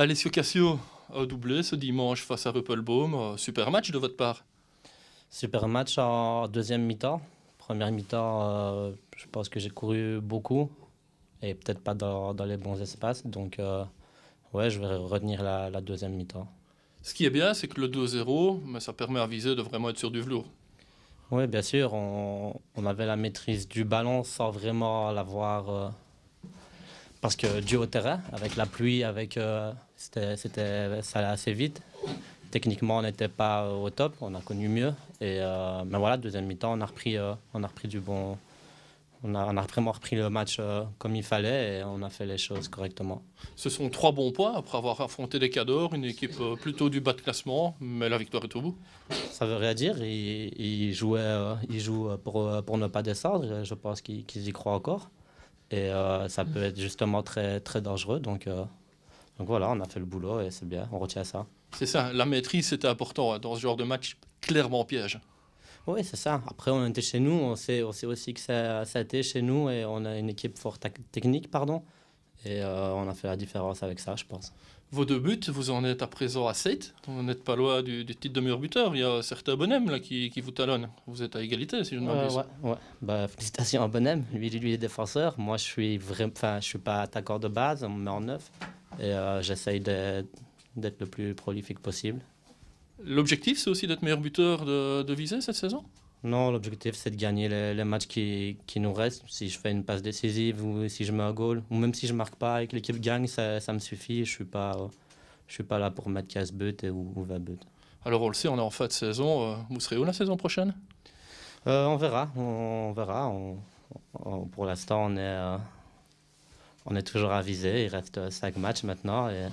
Alessio Cassio a doublé ce dimanche face à Ruppelbaum. Euh, super match de votre part. Super match en deuxième mi-temps. Première mi-temps, euh, je pense que j'ai couru beaucoup et peut-être pas dans, les bons espaces. Donc, euh, ouais, je vais retenir la, deuxième mi-temps. Ce qui est bien, c'est que le 2-0, mais ça permet à viser de vraiment être sur du velours. Oui, bien sûr. On, avait la maîtrise du ballon sans vraiment l'avoir parce que dû au terrain, avec la pluie, avec, euh, c'était, c'était, ça allait assez vite. Techniquement, on n'était pas au top, on a connu mieux. Et, euh, mais voilà, deuxième mi-temps, on, a repris, euh, on a repris du bon. On a, repris le match comme il fallait et on a fait les choses correctement. Ce sont trois bons points après avoir affronté les Cadors, une équipe plutôt du bas de classement, mais la victoire est au bout. Ça veut rien dire. Ils il jouent pour, pour ne pas descendre. Je pense qu'ils y croient encore. Et euh, ça mm. peut être justement très, très dangereux. Donc, euh, donc voilà, on a fait le boulot et c'est bien, on retient ça. C'est ça, la maîtrise c'était important hein, dans ce genre de match clairement piège. Oui, c'est ça. Après, on était chez nous, on sait, on sait aussi que ça, a été chez nous et on a une équipe forte technique, pardon. Et euh, on a fait la différence avec ça, je pense. Vos deux buts, vous en êtes à présent à 7. Vous n'êtes pas loin du, titre de meilleur buteur. Il y a certains bonhommes qui, vous talonnent. Vous êtes à égalité, si je ne m'abuse. Euh, ouais, bah, félicitations à Bonhomme. Lui, lui, est défenseur. Moi, je suis je suis pas attaquant de base. On me met en neuf. Et euh, j'essaye d'être le plus prolifique possible. L'objectif, c'est aussi d'être meilleur buteur de visée cette saison non, l'objectif c'est de gagner les, matchs qui, nous restent. Si je fais une passe décisive ou si je mets un goal, ou même si je marque pas et que l'équipe gagne, ça, ça, me suffit. Je suis pas, suis pas là pour mettre 15 buts ou, va 20 buts. Alors on le sait, on est en fin de saison. Euh, vous serez où la saison prochaine euh, On verra, on, verra. pour l'instant, on est, euh, on est toujours avisé. Il reste 5 matchs maintenant et,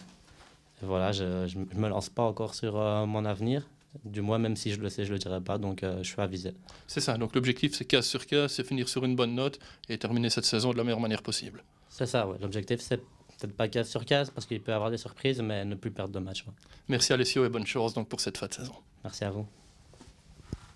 voilà, je, ne me lance pas encore sur mon avenir du moins, même si je le sais, je le dirai pas, donc euh, je suis avisé. C'est ça, donc l'objectif c'est case sur case, c'est finir sur une bonne note et terminer cette saison de la meilleure manière possible. C'est ça, l'objectif c'est peut-être pas case sur case parce qu'il peut y avoir des surprises, mais ne plus perdre de match. Merci Alessio et bonne chance donc pour cette fin de saison. Merci à vous.